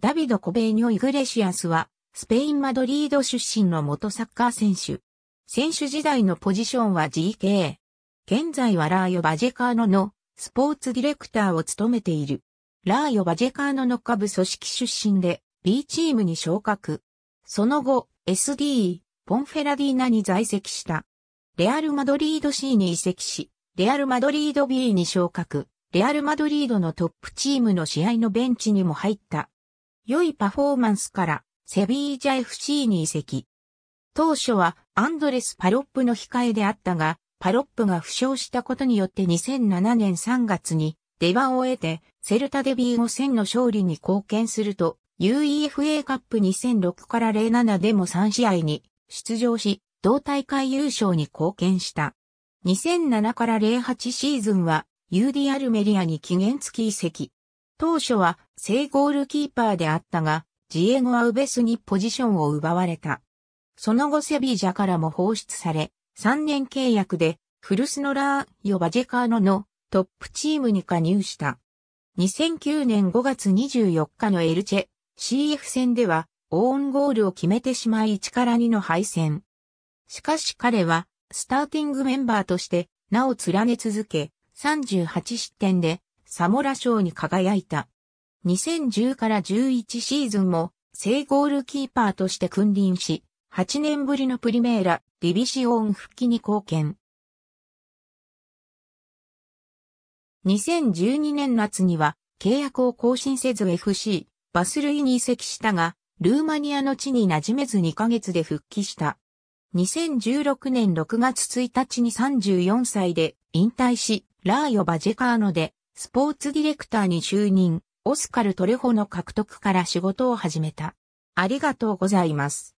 ダビド・コベーニョ・イグレシアスは、スペイン・マドリード出身の元サッカー選手。選手時代のポジションは GK。現在はラーヨ・バジェカーノのスポーツディレクターを務めている。ラーヨ・バジェカーノの下部組織出身で B チームに昇格。その後、SD、ポンフェラディーナに在籍した。レアル・マドリード C に移籍し、レアル・マドリード B に昇格。レアル・マドリードのトップチームの試合のベンチにも入った。良いパフォーマンスからセビージャ FC に移籍。当初はアンドレス・パロップの控えであったが、パロップが負傷したことによって2007年3月に出番を得て、セルタデビーゴ0の勝利に貢献すると、UEFA カップ2006から07でも3試合に出場し、同大会優勝に貢献した。2007から08シーズンは UD アルメリアに期限付き移籍。当初は正ゴールキーパーであったが、ジエゴ・アウベスにポジションを奪われた。その後セビージャからも放出され、3年契約でフルスノラー・ヨ・バジェカーノのトップチームに加入した。2009年5月24日のエルチェ CF 戦ではオーンゴールを決めてしまい1から2の敗戦。しかし彼はスターティングメンバーとしてなお連ね続け38失点でサモラ賞に輝いた。2010から11シーズンも正ゴールキーパーとして君臨し、8年ぶりのプリメーラ、ディビシオン復帰に貢献。2012年夏には契約を更新せず FC、バスルイに移籍したが、ルーマニアの地に馴染めず2ヶ月で復帰した。2016年6月1日に34歳で引退し、ラーヨ・バジェカーノでスポーツディレクターに就任、オスカル・トレホの獲得から仕事を始めた。ありがとうございます。